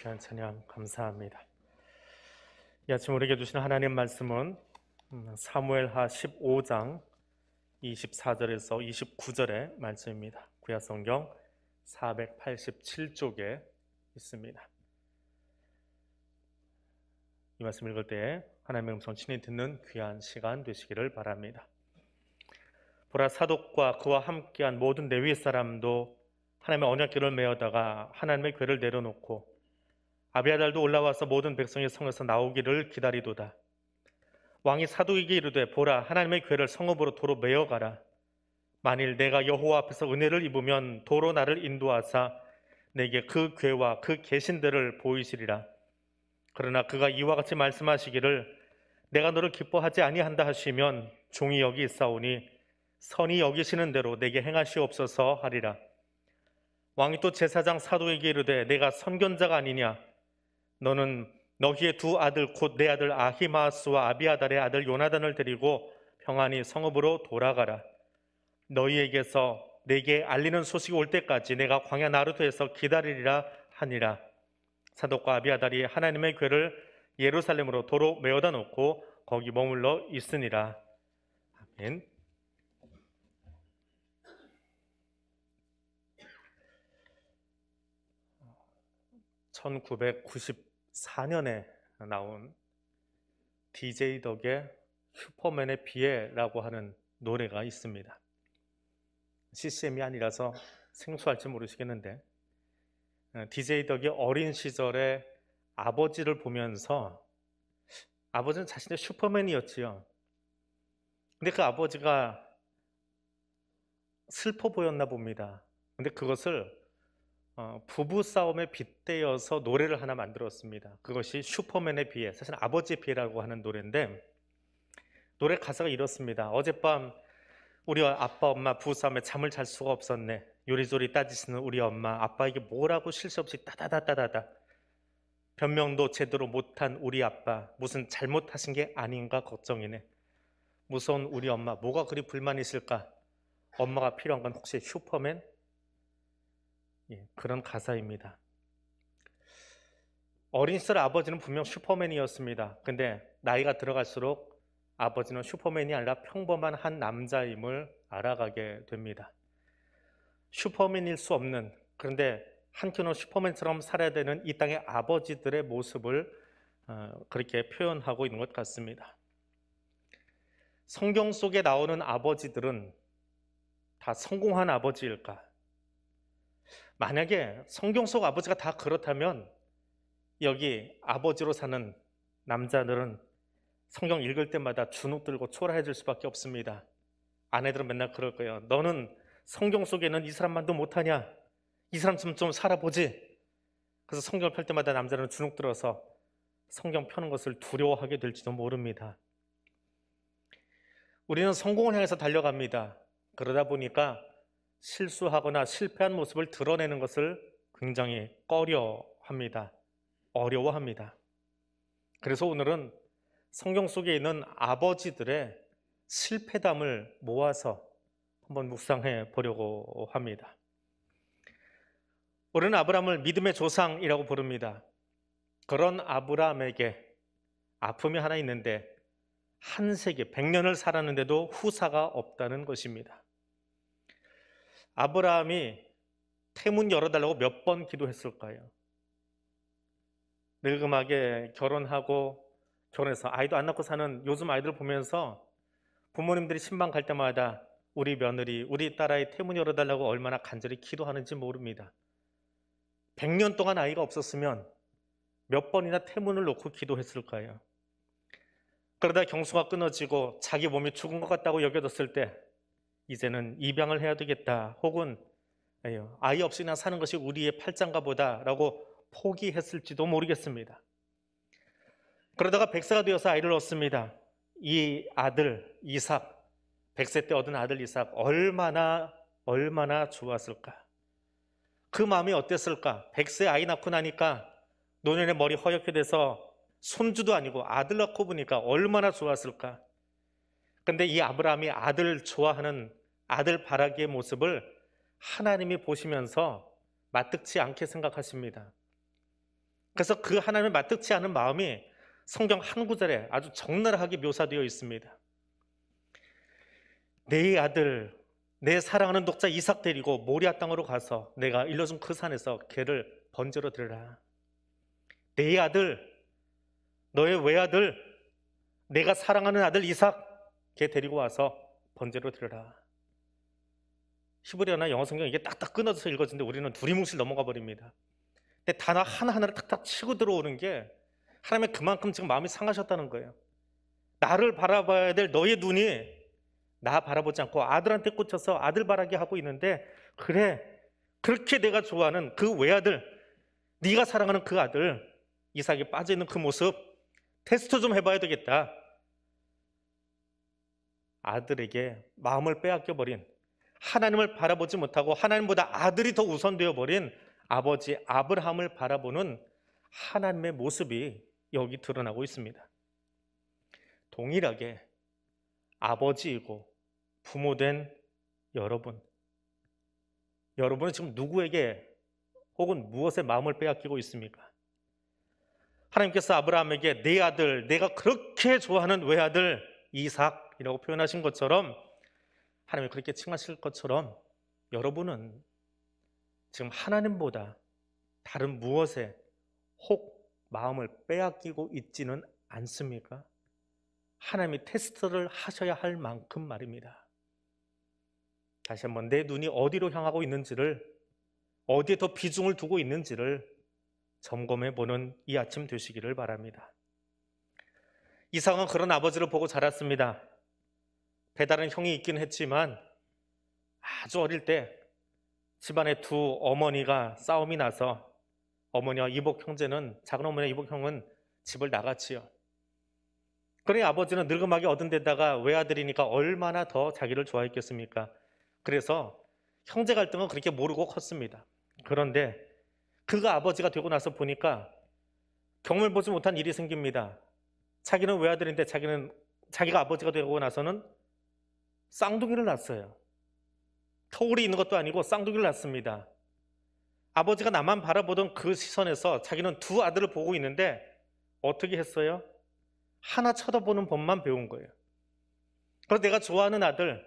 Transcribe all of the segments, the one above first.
귀한 찬양 감사합니다. 이 아침 우리에게 주신 하나님 말씀은 음, 사무엘하 15장 24절에서 29절의 말씀입니다. 구약성경 487쪽에 있습니다. 이 말씀 읽을 때 하나님의 음성 친히 듣는 귀한 시간 되시기를 바랍니다. 보라 사독과 그와 함께한 모든 내위 사람도 하나님의 언약궤를 메어다가 하나님의 궤를 내려놓고 아비아달도 올라와서 모든 백성의 성에서 나오기를 기다리도다. 왕이 사도에게 이르되 보라 하나님의 괴를 성읍으로 도로 메어 가라. 만일 내가 여호와 앞에서 은혜를 입으면 도로 나를 인도하사 내게 그 괴와 그 계신들을 보이시리라. 그러나 그가 이와 같이 말씀하시기를 내가 너를 기뻐하지 아니한다 하시면 종이 여기 있사오니 선이 여기시는 대로 내게 행하시옵소서 하리라. 왕이 또 제사장 사도에게 이르되 내가 선견자가 아니냐 너는 너희의 두 아들 곧 내 아들 아히마스와 아비아달의 아들 요나단을 데리고 평안히 성읍으로 돌아가라. 너희에게서 내게 알리는 소식이 올 때까지 내가 광야 나루토에서 기다리리라 하니라. 사독과 아비아달이 하나님의 괴를 예루살렘으로 도로 메어다 놓고 거기 머물러 있으니라. 아멘. 2004년에 나온 DJ 덕의 슈퍼맨의 비애라고 하는 노래가 있습니다. CCM이 아니라서 생소할지 모르시겠는데 DJ 어, 덕이 어린 시절에 아버지를 보면서 아버지는 자신의 슈퍼맨이었지요. 근데 그 아버지가 슬퍼 보였나 봅니다. 근데 그것을 어, 부부 싸움에 빗대어서 노래를 하나 만들었습니다. 그것이 슈퍼맨의 비해 사실 아버지의 비해라고 하는 노래인데 노래 가사가 이렇습니다. 어젯밤 우리 아빠 엄마 부부 싸움에 잠을 잘 수가 없었네. 요리조리 따지시는 우리 엄마 아빠에게 뭐라고 실수 없이 따다다따다다 변명도 제대로 못한 우리 아빠 무슨 잘못하신 게 아닌가 걱정이네. 무서운 우리 엄마 뭐가 그리 불만이 있을까? 엄마가 필요한 건 혹시 슈퍼맨? 예, 그런 가사입니다. 어린 시절 아버지는 분명 슈퍼맨이었습니다. 근데 나이가 들어갈수록 아버지는 슈퍼맨이 아니라 평범한 한 남자임을 알아가게 됩니다. 슈퍼맨일 수 없는 그런데 한켠으로 슈퍼맨처럼 살아야 되는 이 땅의 아버지들의 모습을 어, 그렇게 표현하고 있는 것 같습니다. 성경 속에 나오는 아버지들은 다 성공한 아버지일까? 만약에 성경 속 아버지가 다 그렇다면 여기 아버지로 사는 남자들은 성경 읽을 때마다 주눅 들고 초라해질 수밖에 없습니다. 아내들은 맨날 그럴 거예요. 너는 성경 속에는 이 사람만도 못하냐? 이 사람처럼 좀 살아보지. 그래서 성경을 펼 때마다 남자는 주눅 들어서 성경 펴는 것을 두려워하게 될지도 모릅니다. 우리는 성공을 향해서 달려갑니다. 그러다 보니까 실수하거나 실패한 모습을 드러내는 것을 굉장히 꺼려합니다. 어려워합니다. 그래서 오늘은 성경 속에 있는 아버지들의 실패담을 모아서 한번 묵상해 보려고 합니다. 우리는 아브라함을 믿음의 조상이라고 부릅니다. 그런 아브라함에게 아픔이 하나 있는데 한 세기, 0년을 살았는데도 후사가 없다는 것입니다. 아브라함이 태문 열어달라고 몇 번 기도했을까요? 늙음하게 결혼하고 결혼해서 아이도 안 낳고 사는 요즘 아이들 보면서 부모님들이 신방 갈 때마다 우리 며느리, 우리 딸아이 태문 열어달라고 얼마나 간절히 기도하는지 모릅니다. 100년 동안 아이가 없었으면 몇 번이나 태문을 놓고 기도했을까요? 그러다 경수가 끊어지고 자기 몸이 죽은 것 같다고 여겨졌을 때 이제는 입양을 해야 되겠다. 혹은 아이 없이 나 사는 것이 우리의 팔짱가 보다라고 포기했을지도 모르겠습니다. 그러다가 백세가 되어서 아이를 얻습니다. 이 아들 이삭, 백세 때 얻은 아들 이삭 얼마나 얼마나 좋았을까? 그 마음이 어땠을까? 백세 아이 낳고 나니까 노년에 머리 허옇게 돼서 손주도 아니고 아들 낳고 보니까 얼마나 좋았을까? 근데 이 아브라함이 아들 좋아하는 아들 바라기의 모습을 하나님이 보시면서 마뜩지 않게 생각하십니다. 그래서 그 하나님의 마뜩지 않은 마음이 성경 한 구절에 아주 적나라하게 묘사되어 있습니다. 내 아들, 내 사랑하는 독자 이삭 데리고 모리아 땅으로 가서 내가 일러준 그 산에서 개를 번제로 드리라. 내 아들, 너의 외아들, 내가 사랑하는 아들 이삭 개 데리고 와서 번제로 드리라. 히브리어나 영어 성경 이게 딱딱 끊어져서 읽어지는데 우리는 두리뭉실 넘어가 버립니다. 근데 단어 하나하나를 탁탁 치고 들어오는 게 하나님의 그만큼 지금 마음이 상하셨다는 거예요. 나를 바라봐야 될 너의 눈이 나 바라보지 않고 아들한테 꽂혀서 아들 바라게 하고 있는데 그래 그렇게 내가 좋아하는 그 외아들 네가 사랑하는 그 아들 이삭이 빠져있는 그 모습 테스트 좀 해봐야 되겠다 아들에게 마음을 빼앗겨버린 하나님을 바라보지 못하고 하나님보다 아들이 더 우선되어 버린 아버지 아브라함을 바라보는 하나님의 모습이 여기 드러나고 있습니다. 동일하게 아버지이고 부모된 여러분. 여러분은 지금 누구에게 혹은 무엇에 마음을 빼앗기고 있습니까? 하나님께서 아브라함에게 내 아들, 내가 그렇게 좋아하는 외아들 이삭이라고 표현하신 것처럼 하나님이 그렇게 칭하실 것처럼 여러분은 지금 하나님보다 다른 무엇에 혹 마음을 빼앗기고 있지는 않습니까? 하나님이 테스트를 하셔야 할 만큼 말입니다. 다시 한번 내 눈이 어디로 향하고 있는지를 어디에 더 비중을 두고 있는지를 점검해 보는 이 아침 되시기를 바랍니다. 이상은 그런 아버지를 보고 자랐습니다. 배달은 형이 있긴 했지만 아주 어릴 때 집안의 두 어머니가 싸움이 나서 어머니와 이복 형제는 작은 어머니와 이복 형은 집을 나갔지요. 그래 아버지는 늙음하게 얻은 데다가 외아들이니까 얼마나 더 자기를 좋아했겠습니까? 그래서 형제 갈등은 그렇게 모르고 컸습니다. 그런데 그가 아버지가 되고 나서 보니까 경험을 보지 못한 일이 생깁니다. 자기는 외아들인데 자기는 자기가 아버지가 되고 나서는 쌍둥이를 낳았어요. 터울이 있는 것도 아니고 쌍둥이를 낳습니다. 아버지가 나만 바라보던 그 시선에서 자기는 두 아들을 보고 있는데 어떻게 했어요? 하나 쳐다보는 법만 배운 거예요. 그래서 내가 좋아하는 아들,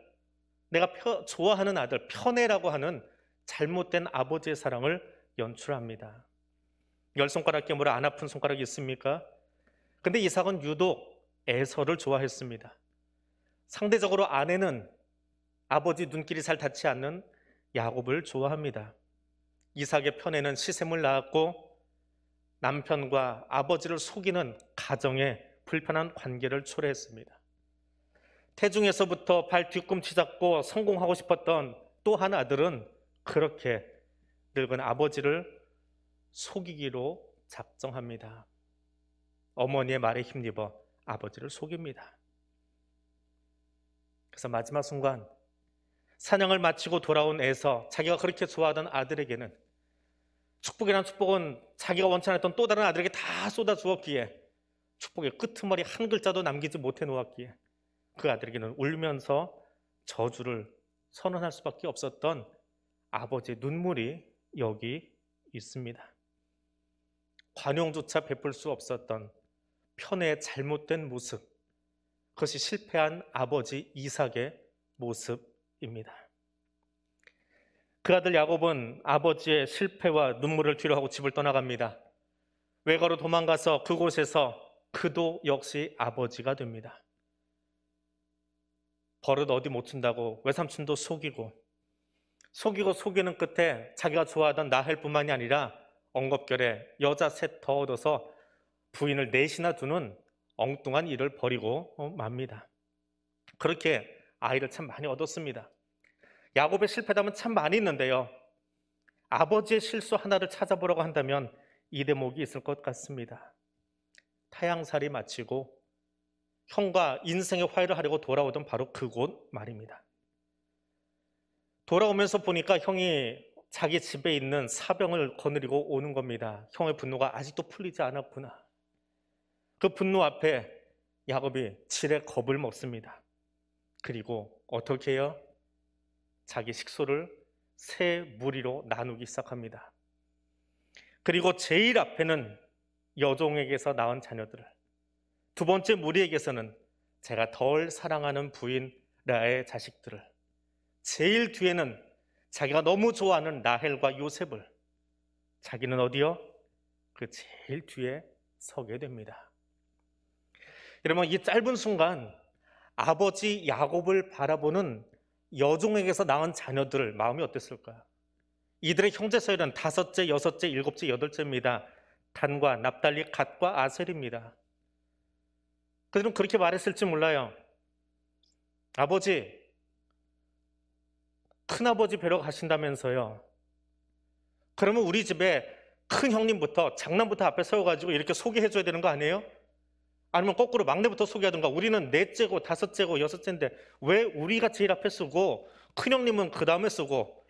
내가 펴, 좋아하는 아들, 편애라고 하는 잘못된 아버지의 사랑을 연출합니다. 열 손가락 깨물어 안 아픈 손가락이 있습니까? 근데 이삭은 유독 애서를 좋아했습니다. 상대적으로 아내는 아버지 눈길이 잘 닿지 않는 야곱을 좋아합니다. 이삭의 편에는 시샘을 낳았고 남편과 아버지를 속이는 가정에 불편한 관계를 초래했습니다. 태중에서부터 발 뒤꿈치 잡고 성공하고 싶었던 또 한 아들은 그렇게 늙은 아버지를 속이기로 작정합니다. 어머니의 말에 힘입어 아버지를 속입니다. 그래서 마지막 순간 사냥을 마치고 돌아온 에서 자기가 그렇게 좋아하던 아들에게는 축복이란 축복은 자기가 원치 않았던 또 다른 아들에게 다 쏟아 주었기에 축복의 끄트머리 한 글자도 남기지 못해 놓았기에 그 아들에게는 울면서 저주를 선언할 수밖에 없었던 아버지의 눈물이 여기 있습니다. 관용조차 베풀 수 없었던 편의 잘못된 모습, 그것이 실패한 아버지 이삭의 모습입니다. 그 아들 야곱은 아버지의 실패와 눈물을 뒤로하고 집을 떠나갑니다. 외가로 도망가서 그곳에서 그도 역시 아버지가 됩니다. 버릇 어디 못 춘다고 외삼촌도 속이고 속이고 속이는 끝에 자기가 좋아하던 나헬뿐만이 아니라 엉겁결에 여자 셋 더 얻어서 부인을 넷이나 두는 엉뚱한 일을 버리고 어, 맙니다. 그렇게 아이를 참 많이 얻었습니다. 야곱의 실패담은 참 많이 있는데요. 아버지의 실수 하나를 찾아보라고 한다면 이 대목이 있을 것 같습니다. 타양살이 마치고 형과 인생의 화해를 하려고 돌아오던 바로 그곳 말입니다. 돌아오면서 보니까 형이 자기 집에 있는 사병을 거느리고 오는 겁니다. 형의 분노가 아직도 풀리지 않았구나. 그 분노 앞에 야곱이 칠의 겁을 먹습니다. 그리고 어떻게 해요? 자기 식소를 세 무리로 나누기 시작합니다. 그리고 제일 앞에는 여종에게서 낳은 자녀들두 번째 무리에게서는 제가 덜 사랑하는 부인 라의 자식들을 제일 뒤에는 자기가 너무 좋아하는 라헬과 요셉을 자기는 어디요? 그 제일 뒤에 서게 됩니다. 여러분 이 짧은 순간 아버지 야곱을 바라보는 여종에게서 낳은 자녀들 마음이 어땠을까? 이들의 형제 서열은 다섯째, 여섯째, 일곱째, 여덟째입니다. 단과 납달리, 갓과 아셀입니다. 그들은 그렇게 말했을지 몰라요. 아버지, 큰아버지 뵈러 가신다면서요. 그러면 우리 집에 큰 형님부터 장남부터 앞에 서워가지고 이렇게 소개해줘야 되는 거 아니에요? 아니면 거꾸로 막내부터 소개하든가 우리는 넷째고 다섯째고 여섯째인데 왜 우리가 제일 앞에 쓰고 큰형님은 그 다음에 쓰고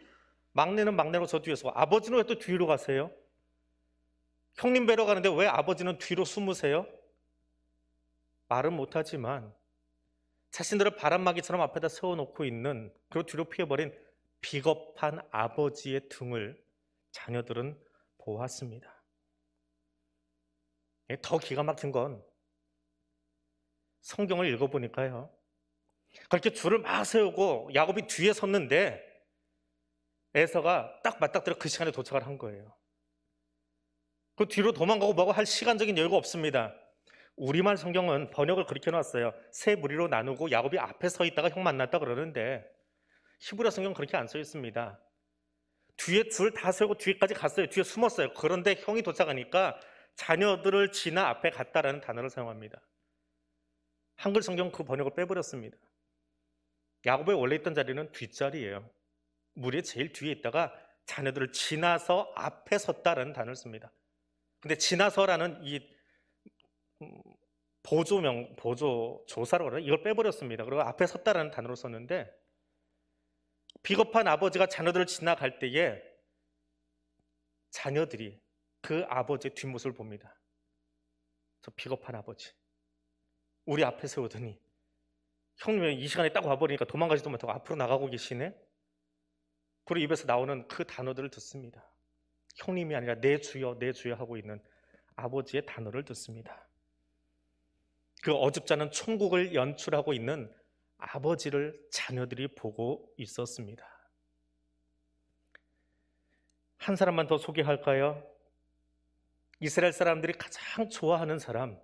막내는 막내로 저 뒤에 쓰고 아버지는 왜 또 뒤로 가세요? 형님 뵈러 가는데 왜 아버지는 뒤로 숨으세요? 말은 못하지만 자신들을 바람막이처럼 앞에다 세워놓고 있는 그리고 뒤로 피해버린 비겁한 아버지의 등을 자녀들은 보았습니다. 예, 더 기가 막힌 건 성경을 읽어보니까요. 그렇게 줄을 막 세우고 야곱이 뒤에 섰는데 에서가 딱 맞닥뜨려 그 시간에 도착을 한 거예요. 그 뒤로 도망가고 뭐고 할 시간적인 여유가 없습니다. 우리말 성경은 번역을 그렇게 해놨어요. 세 무리로 나누고 야곱이 앞에 서 있다가 형 만났다 그러는데 히브라 성경 은 그렇게 안 써 있습니다. 뒤에 줄 다 세우고 뒤까지 갔어요. 뒤에 숨었어요. 그런데 형이 도착하니까 자녀들을 지나 앞에 갔다라는 단어를 사용합니다. 한글 성경 그 번역을 빼버렸습니다. 야곱의 원래 있던 자리는 뒷자리예요. 무리의 제일 뒤에 있다가 자녀들을 지나서 앞에 섰다는 단어를 씁니다. 근데 지나서라는 이 음, 보조명 보조 조사라 이걸 빼버렸습니다. 그리고 앞에 섰다라는 단어로 썼는데 비겁한 아버지가 자녀들을 지나갈 때에 자녀들이 그 아버지의 뒷모습을 봅니다. 저 비겁한 아버지. 우리 앞에 세우더니 형님 이이 시간에 딱 와버리니까 도망가지도 못하고 앞으로 나가고 계시네. 그리고 입에서 나오는 그 단어들을 듣습니다. 형님이 아니라 내 주여 내 주여 하고 있는 아버지의 단어를 듣습니다. 그 어줍잖은 천국을 연출하고 있는 아버지를 자녀들이 보고 있었습니다. 한 사람만 더 소개할까요? 이스라엘 사람들이 가장 좋아하는 사람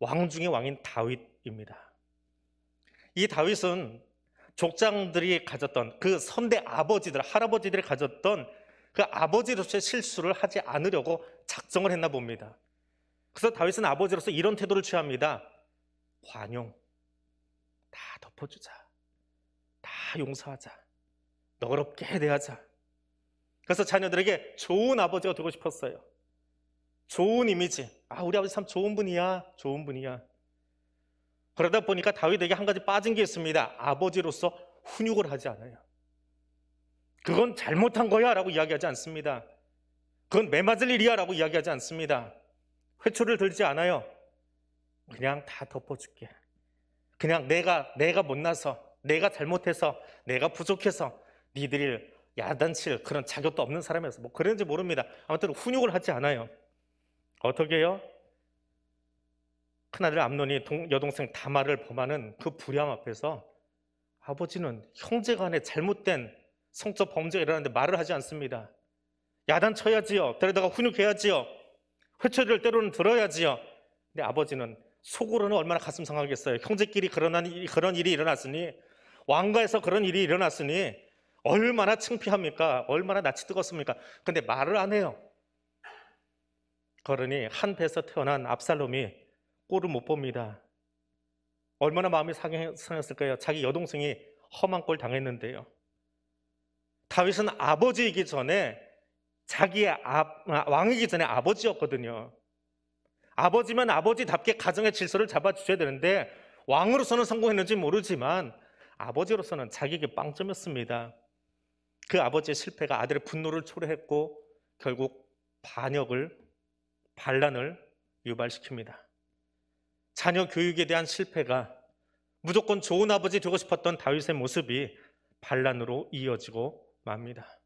왕 중의 왕인 다윗입니다. 이 다윗은 족장들이 가졌던 그 선대 아버지들, 할아버지들이 가졌던 그 아버지로서의 실수를 하지 않으려고 작정을 했나 봅니다. 그래서 다윗은 아버지로서 이런 태도를 취합니다. 관용. 다 덮어주자. 다 용서하자. 너그럽게 대하자. 그래서 자녀들에게 좋은 아버지가 되고 싶었어요. 좋은 이미지. 아, 우리 아버지 참 좋은 분이야. 좋은 분이야. 그러다 보니까 다윗에게 한 가지 빠진 게 있습니다. 아버지로서 훈육을 하지 않아요. 그건 잘못한 거야 라고 이야기하지 않습니다. 그건 매맞을 일이야 라고 이야기하지 않습니다. 회초를 들지 않아요. 그냥 다 덮어줄게. 그냥 내가, 내가 못나서, 내가 잘못해서, 내가 부족해서, 니들을 야단칠 그런 자격도 없는 사람이어서 뭐 그런지 모릅니다. 아무튼 훈육을 하지 않아요. 어떻게요? 큰아들 암논이 여동생 다마를 범하는 그 불ям 앞에서 아버지는 형제 간에 잘못된 성적 범죄가 일어났는데 말을 하지 않습니다. 야단 쳐야지요. 데려다가 훈육해야지요. 회초리를 때로는 들어야지요. 근데 아버지는 속으로는 얼마나 가슴 상하겠어요. 형제끼리 그런, 그런 일이 일어났으니 왕가에서 그런 일이 일어났으니 얼마나 창피합니까? 얼마나 낯이 뜨겁습니까? 근데 말을 안 해요. 그러니 한 배에서 태어난 압살롬이 꼴을 못 봅니다. 얼마나 마음이 상했을까요? 자기 여동생이 험한 꼴 당했는데요. 다윗은 아버지이기 전에 자기의 아, 왕이기 전에 아버지였거든요. 아버지면 아버지답게 가정의 질서를 잡아주셔야 되는데 왕으로서는 성공했는지 모르지만 아버지로서는 자기에게 빵점이었습니다. 그 아버지의 실패가 아들의 분노를 초래했고 결국 반역을 반란을 유발시킵니다. 자녀 교육에 대한 실패가 무조건 좋은 아버지 되고 싶었던 다윗의 모습이 반란으로 이어지고 맙니다.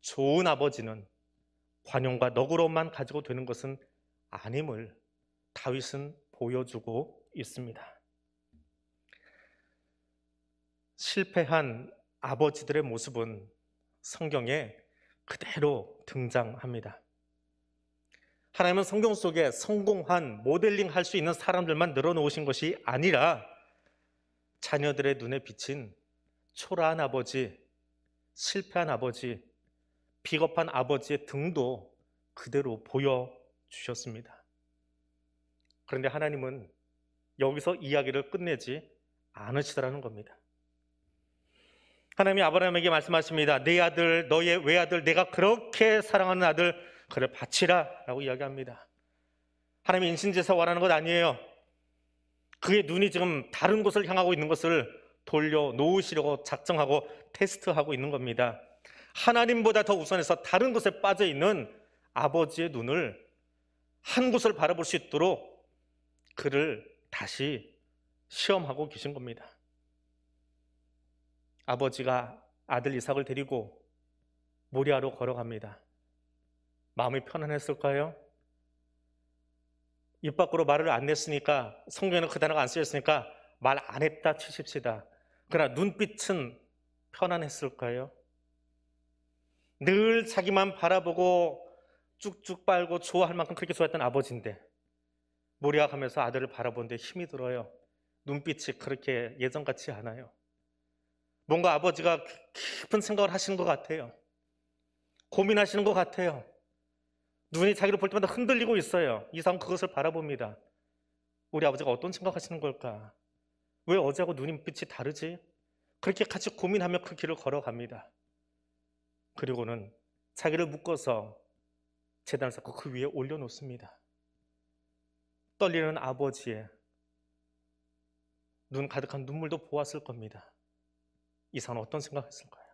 좋은 아버지는 관용과 너그러움만 가지고 되는 것은 아님을 다윗은 보여주고 있습니다. 실패한 아버지들의 모습은 성경에 그대로 등장합니다. 하나님은 성경 속에 성공한 모델링 할 수 있는 사람들만 늘어놓으신 것이 아니라 자녀들의 눈에 비친 초라한 아버지, 실패한 아버지, 비겁한 아버지의 등도 그대로 보여주셨습니다. 그런데 하나님은 여기서 이야기를 끝내지 않으시더라는 겁니다. 하나님이 아브라함에게 말씀하십니다. 내 아들, 너의 외아들, 내가 그렇게 사랑하는 아들, 그를 바치라 라고 이야기합니다. 하나님의 인신제사 원하는 것 아니에요. 그의 눈이 지금 다른 곳을 향하고 있는 것을 돌려놓으시려고 작정하고 테스트하고 있는 겁니다. 하나님보다 더 우선해서 다른 곳에 빠져 있는 아버지의 눈을 한 곳을 바라볼 수 있도록 그를 다시 시험하고 계신 겁니다. 아버지가 아들 이삭을 데리고 모리아로 걸어갑니다. 마음이 편안했을까요? 입 밖으로 말을 안 냈으니까 성경에는 그 단어가 안 쓰였으니까 말 안 했다 치십시다. 그러나 눈빛은 편안했을까요? 늘 자기만 바라보고 쭉쭉 빨고 좋아할 만큼 그렇게 좋아했던 아버지인데 무리학가면서 아들을 바라보는데 힘이 들어요. 눈빛이 그렇게 예전 같지 않아요. 뭔가 아버지가 깊은 생각을 하시는 것 같아요. 고민하시는 것 같아요. 눈이 자기를 볼 때마다 흔들리고 있어요. 이상 그것을 바라봅니다. 우리 아버지가 어떤 생각하시는 걸까? 왜 어제하고 눈빛이 다르지? 그렇게 같이 고민하며 그 길을 걸어갑니다. 그리고는 자기를 묶어서 재단을 쌓고 그 위에 올려놓습니다. 떨리는 아버지의 눈 가득한 눈물도 보았을 겁니다. 이상은 어떤 생각했을까요?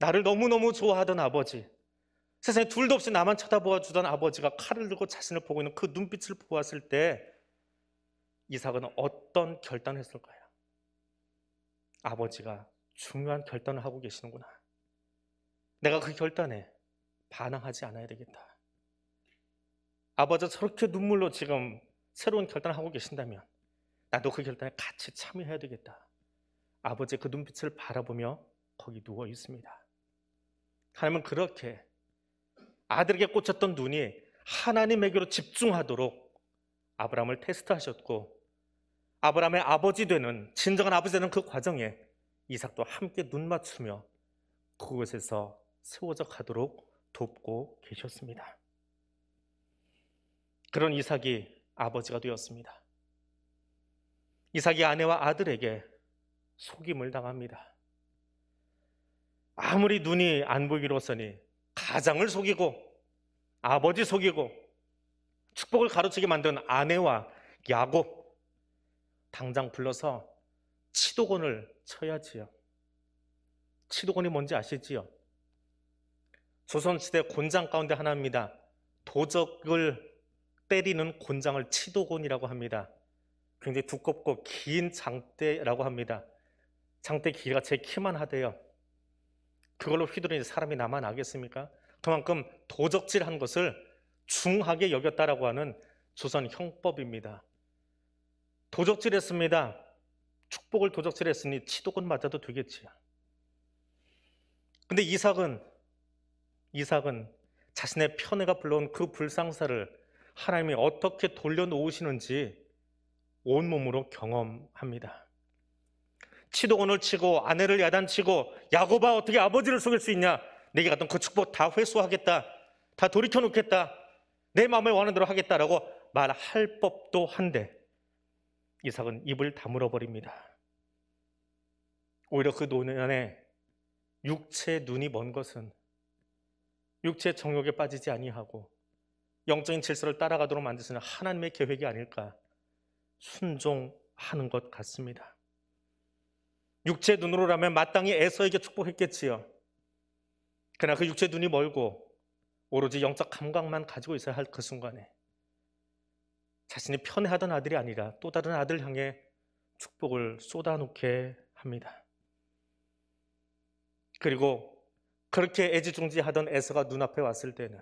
나를 너무너무 좋아하던 아버지, 세상에 둘도 없이 나만 쳐다보아 주던 아버지가 칼을 들고 자신을 보고 있는 그 눈빛을 보았을 때 이삭은 어떤 결단을 했을까요? 아버지가 중요한 결단을 하고 계시는구나. 내가 그 결단에 반항하지 않아야 되겠다. 아버지 저렇게 눈물로 지금 새로운 결단을 하고 계신다면 나도 그 결단에 같이 참여해야 되겠다. 아버지의 그 눈빛을 바라보며 거기 누워 있습니다. 하나님은 그렇게 아들에게 꽂혔던 눈이 하나님에게로 집중하도록 아브라함을 테스트하셨고 아브라함의 아버지 되는 진정한 아버지 되는 그 과정에 이삭도 함께 눈 맞추며 그곳에서 세워져 가도록 돕고 계셨습니다. 그런 이삭이 아버지가 되었습니다. 이삭이 아내와 아들에게 속임을 당합니다. 아무리 눈이 안보기로서니 가장을 속이고 아버지 속이고 축복을 가르치게 만든 아내와 야곱 당장 불러서 치도권을 쳐야지요. 치도권이 뭔지 아시지요? 조선시대 곤장 가운데 하나입니다. 도적을 때리는 곤장을 치도곤이라고 합니다. 굉장히 두껍고 긴 장대라고 합니다. 장대 길이가 제 키만 하대요. 그걸로 휘두르는 사람이 남아나겠습니까? 그만큼 도적질한 것을 중하게 여겼다라고 하는 조선 형법입니다. 도적질했습니다. 축복을 도적질했으니 치도권 맞아도 되겠지. 근데 이삭은 이삭은 자신의 편애가 불러온 그 불상사를 하나님이 어떻게 돌려놓으시는지 온몸으로 경험합니다. 치도원을 치고 아내를 야단치고 야고바 어떻게 아버지를 속일 수 있냐? 내게 갔던 그 축복 다 회수하겠다. 다 돌이켜 놓겠다. 내 마음에 원하는 대로 하겠다라고 말할 법도 한데 이삭은 입을 다물어 버립니다. 오히려 그 노년에 육체 눈이 먼 것은 육체 정욕에 빠지지 아니하고 영적인 질서를 따라가도록 만드시는 하나님의 계획이 아닐까 순종하는 것 같습니다. 육체 눈으로라면 마땅히 에서에게 축복했겠지요. 그러나 그 육체 눈이 멀고 오로지 영적 감각만 가지고 있어야 할 그 순간에 자신이 편애하던 아들이 아니라 또 다른 아들 향해 축복을 쏟아놓게 합니다. 그리고 그렇게 애지중지하던 에서가 눈앞에 왔을 때는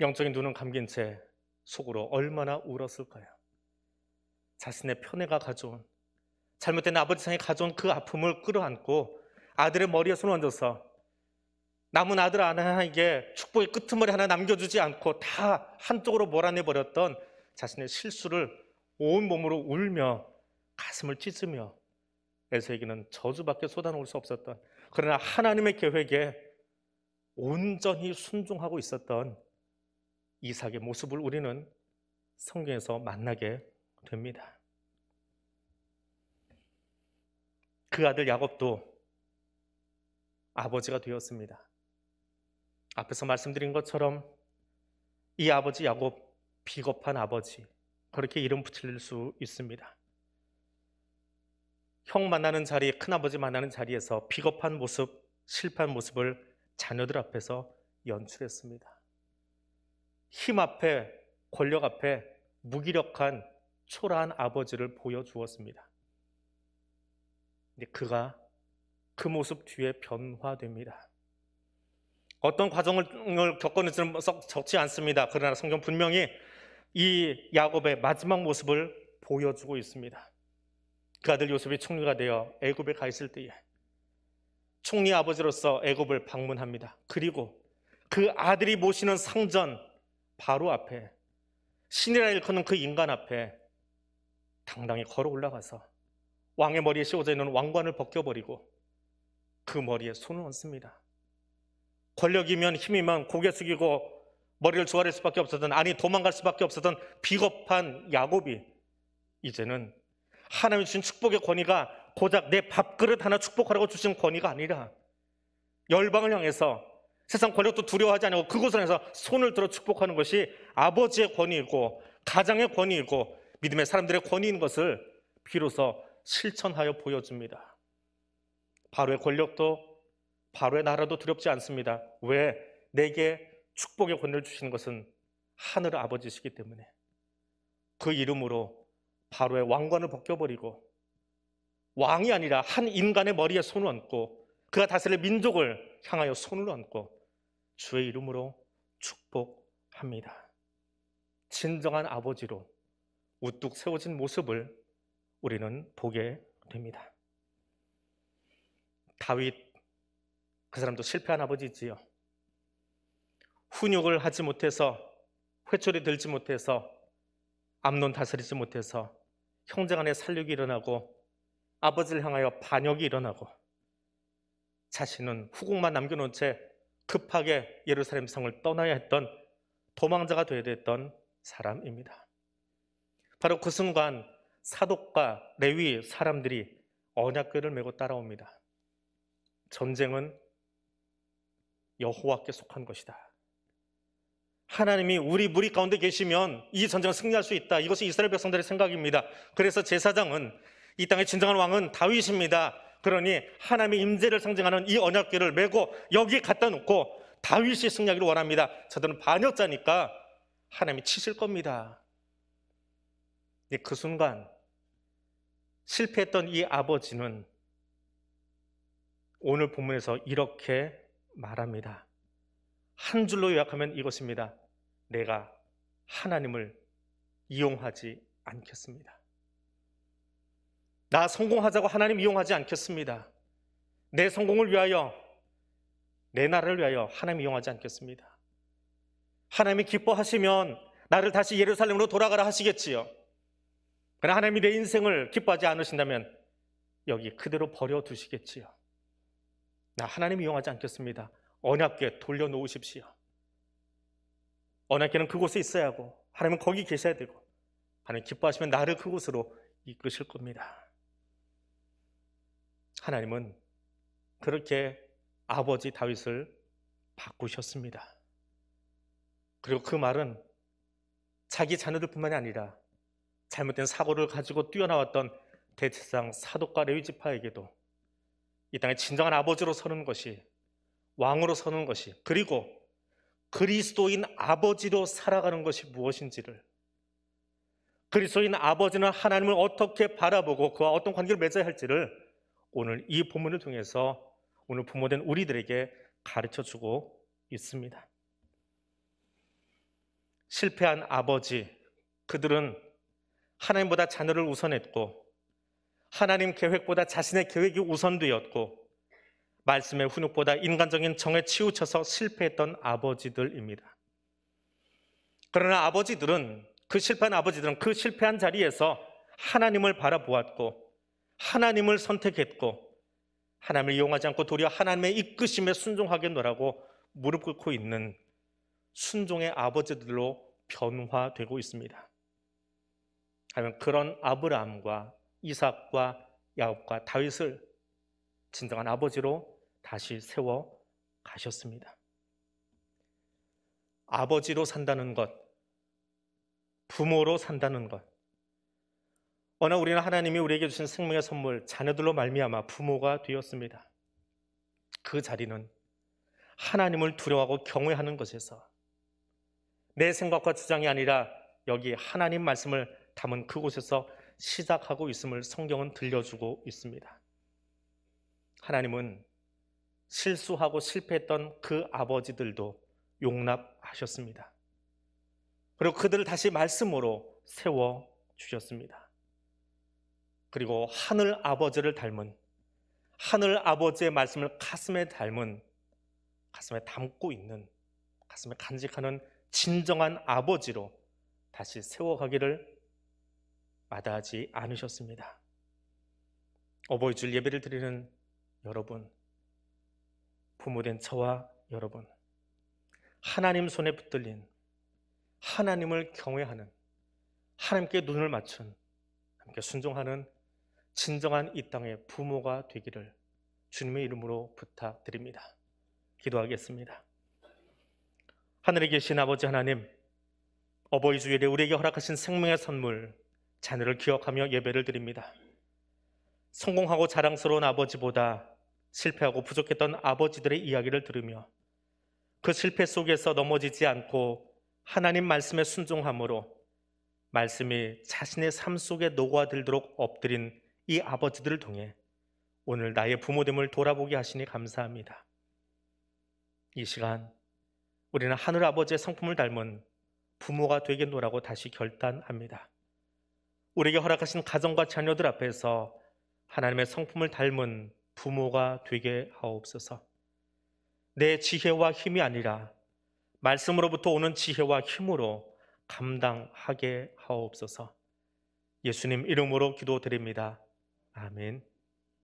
영적인 눈은 감긴 채 속으로 얼마나 울었을까요? 자신의 편애가 가져온 잘못된 아버지 상에 가져온 그 아픔을 끌어안고 아들의 머리에 손 얹어서 남은 아들 하나에게 축복의 끄트머리 하나 남겨주지 않고 다 한쪽으로 몰아내 버렸던 자신의 실수를 온 몸으로 울며 가슴을 찢으며 에서에게는 저주밖에 쏟아놓을 수 없었던 그러나 하나님의 계획에 온전히 순종하고 있었던 이삭의 모습을 우리는 성경에서 만나게 됩니다. 그 아들 야곱도 아버지가 되었습니다. 앞에서 말씀드린 것처럼 이 아버지 야곱 비겁한 아버지 그렇게 이름 붙일 수 있습니다. 형 만나는 자리, 큰아버지 만나는 자리에서 비겁한 모습, 실패한 모습을 자녀들 앞에서 연출했습니다. 힘 앞에, 권력 앞에 무기력한 초라한 아버지를 보여주었습니다. 이제 그가 그 모습 뒤에 변화됩니다. 어떤 과정을 겪었는지는 썩 적지 않습니다. 그러나 성경 분명히 이 야곱의 마지막 모습을 보여주고 있습니다. 그 아들 요셉이 총리가 되어 애굽에 가 있을 때에 총리 아버지로서 애굽을 방문합니다. 그리고 그 아들이 모시는 상전 바로 앞에 신이라 일컫는 그 인간 앞에 당당히 걸어 올라가서 왕의 머리에 씌워져 있는 왕관을 벗겨버리고 그 머리에 손을 얹습니다. 권력이면 힘이면 고개 숙이고 머리를 조아릴 수밖에 없었던 아니 도망갈 수밖에 없었던 비겁한 야곱이 이제는 하나님이 주신 축복의 권위가 고작 내 밥그릇 하나 축복하라고 주신 권위가 아니라 열방을 향해서 세상 권력도 두려워하지 않고 그곳을 향해서 손을 들어 축복하는 것이 아버지의 권위이고 가장의 권위이고 믿음의 사람들의 권위인 것을 비로소 실천하여 보여줍니다. 바로의 권력도 바로의 나라도 두렵지 않습니다. 왜? 내게 축복의 권을 력 주시는 것은 하늘 아버지시기 때문에 그 이름으로 바로의 왕관을 벗겨버리고 왕이 아니라 한 인간의 머리에 손을 얹고 그가 다스릴 민족을 향하여 손을 얹고 주의 이름으로 축복합니다. 진정한 아버지로 우뚝 세워진 모습을 우리는 보게 됩니다. 다윗 그 사람도 실패한 아버지지요. 훈육을 하지 못해서 회초리 들지 못해서 암론 다스리지 못해서 형제간의 살육이 일어나고 아버지를 향하여 반역이 일어나고 자신은 후궁만 남겨놓은 채 급하게 예루살렘 성을 떠나야 했던 도망자가 되어야 했던 사람입니다. 바로 그 순간 사독과 레위 사람들이 언약궤를 메고 따라옵니다. 전쟁은 여호와께 속한 것이다. 하나님이 우리 무리 가운데 계시면 이 전쟁을 승리할 수 있다. 이것이 이스라엘 백성들의 생각입니다. 그래서 제사장은 이 땅의 진정한 왕은 다윗입니다. 그러니 하나님의 임재를 상징하는 이 언약궤를 메고 여기에 갖다 놓고 다윗이 승리하기를 원합니다. 저들은 반역자니까 하나님이 치실 겁니다. 예, 그 순간 실패했던 이 아버지는 오늘 본문에서 이렇게 말합니다. 한 줄로 요약하면 이것입니다. 내가 하나님을 이용하지 않겠습니다. 나 성공하자고 하나님 이용하지 않겠습니다. 내 성공을 위하여, 내 나라를 위하여 하나님 이용하지 않겠습니다. 하나님이 기뻐하시면 나를 다시 예루살렘으로 돌아가라 하시겠지요. 그러나 하나님이 내 인생을 기뻐하지 않으신다면 여기 그대로 버려두시겠지요. 나 하나님 이용하지 않겠습니다. 언약궤 돌려놓으십시오. 언약궤는 그곳에 있어야 하고 하나님은 거기 계셔야 되고 하나님 기뻐하시면 나를 그곳으로 이끄실 겁니다. 하나님은 그렇게 아버지 다윗을 바꾸셨습니다. 그리고 그 말은 자기 자녀들뿐만이 아니라 잘못된 사고를 가지고 뛰어나왔던 대체상 사독과 레위지파에게도 이 땅의 진정한 아버지로 서는 것이 왕으로 서는 것이 그리고 그리스도인 아버지로 살아가는 것이 무엇인지를 그리스도인 아버지는 하나님을 어떻게 바라보고 그와 어떤 관계를 맺어야 할지를 오늘 이 본문을 통해서 오늘 부모된 우리들에게 가르쳐 주고 있습니다. 실패한 아버지, 그들은 하나님보다 자녀를 우선했고 하나님 계획보다 자신의 계획이 우선되었고 말씀의 훈육보다 인간적인 정에 치우쳐서 실패했던 아버지들입니다. 그러나 아버지들은 그 실패한 아버지들은 그 실패한 자리에서 하나님을 바라보았고 하나님을 선택했고 하나님을 이용하지 않고 도리어 하나님의 이끄심에 순종하겠노라고 무릎 꿇고 있는 순종의 아버지들로 변화되고 있습니다. 하면 그런 아브라함과 이삭과 야곱과 다윗을 진정한 아버지로 다시 세워 가셨습니다. 아버지로 산다는 것, 부모로 산다는 것. 어느 우리는 하나님이 우리에게 주신 생명의 선물, 자녀들로 말미암아 부모가 되었습니다. 그 자리는 하나님을 두려워하고 경외하는 것에서 내 생각과 주장이 아니라 여기 하나님 말씀을 담은 그곳에서 시작하고 있음을 성경은 들려주고 있습니다. 하나님은 실수하고 실패했던 그 아버지들도 용납하셨습니다. 그리고 그들을 다시 말씀으로 세워 주셨습니다. 그리고 하늘 아버지를 닮은 하늘 아버지의 말씀을 가슴에 닮은 가슴에 담고 있는 가슴에 간직하는 진정한 아버지로 다시 세워가기를 마다하지 않으셨습니다. 어버이줄 예배를 드리는 여러분, 부모된 저와 여러분, 하나님 손에 붙들린 하나님을 경외하는 하나님께 눈을 맞춘 함께 순종하는 진정한 이 땅의 부모가 되기를 주님의 이름으로 부탁드립니다. 기도하겠습니다. 하늘에 계신 아버지 하나님, 어버이 주일에 우리에게 허락하신 생명의 선물 자녀를 기억하며 예배를 드립니다. 성공하고 자랑스러운 아버지보다 실패하고 부족했던 아버지들의 이야기를 들으며 그 실패 속에서 넘어지지 않고 하나님 말씀에 순종함으로 말씀이 자신의 삶 속에 녹아들도록 엎드린 이 아버지들을 통해 오늘 나의 부모됨을 돌아보게 하시니 감사합니다. 이 시간 우리는 하늘 아버지의 성품을 닮은 부모가 되겠노라고 다시 결단합니다. 우리에게 허락하신 가정과 자녀들 앞에서 하나님의 성품을 닮은 부모가 되게 하옵소서. 내 지혜와 힘이 아니라 말씀으로부터 오는 지혜와 힘으로 감당하게 하옵소서. 예수님 이름으로 기도드립니다. 아멘.